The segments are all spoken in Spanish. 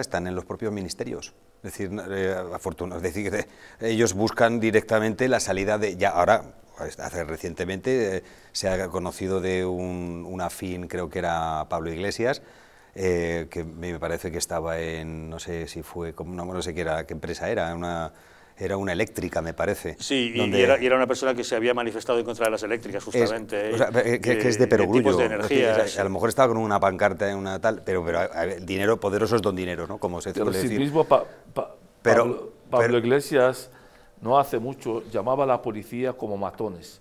están en los propios ministerios. Es decir, eh, afortunados, es decir, eh, ellos buscan directamente la salida de... Ya ahora, hace recientemente, eh, se ha conocido de un, afín, creo que era Pablo Iglesias, que me parece que estaba en, no sé si fue, no, no sé qué era, qué empresa era, una era una eléctrica, me parece. Sí, y, era, una persona que se había manifestado en contra de las eléctricas, justamente. o sea, eh, que, es de perogrullo. de energía. a lo mejor estaba con una pancarta, en una tal, pero, pero dinero poderoso es don dinero, ¿no? Como se pero suele pero, Pablo, Iglesias no hace mucho llamaba a la policía como matones.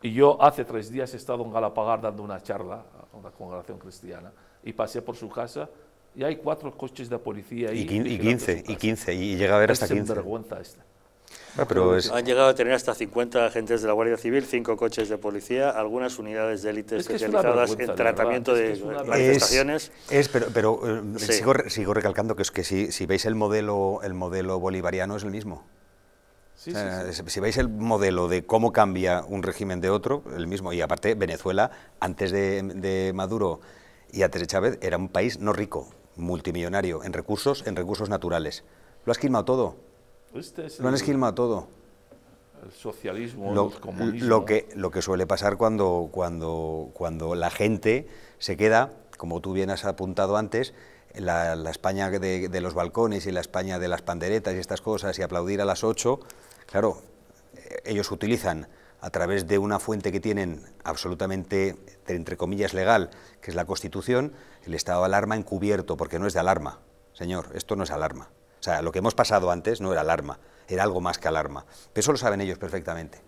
Y yo hace tres días he estado en Galapagar dando una charla a una congregación cristiana y pasé por su casa y hay cuatro coches de policía ahí. Y, quince, y 15, y, llega a ver hasta 15. Es vergüenza esta. Ah, han llegado a tener hasta 50 agentes de la Guardia Civil, 5 coches de policía, algunas unidades de élite especializadas en tratamiento de manifestaciones. Es, pero, eh, sigo, recalcando que, es que si, veis el modelo, el modelo bolivariano es el mismo. si veis el modelo de cómo cambia un régimen de otro, el mismo. Y aparte, Venezuela, antes de, Maduro y antes de Chávez, era un país no rico, multimillonario, en recursos, en recursos naturales. Lo has quimado todo no este es lo han todo. El socialismo, lo, Lo que, suele pasar cuando, cuando, cuando la gente se queda, como tú bien has apuntado antes, la, la España de, los balcones y la España de las panderetas y estas cosas y aplaudir a las ocho, claro, eh, ellos utilizan a través de una fuente que tienen absolutamente, entre comillas, legal, que es la Constitución, el estado de alarma encubierto, porque no es de alarma, señor, esto no es alarma. O sea, lo que hemos pasado antes no era alarma, era algo más que alarma. Pero eso lo saben ellos perfectamente.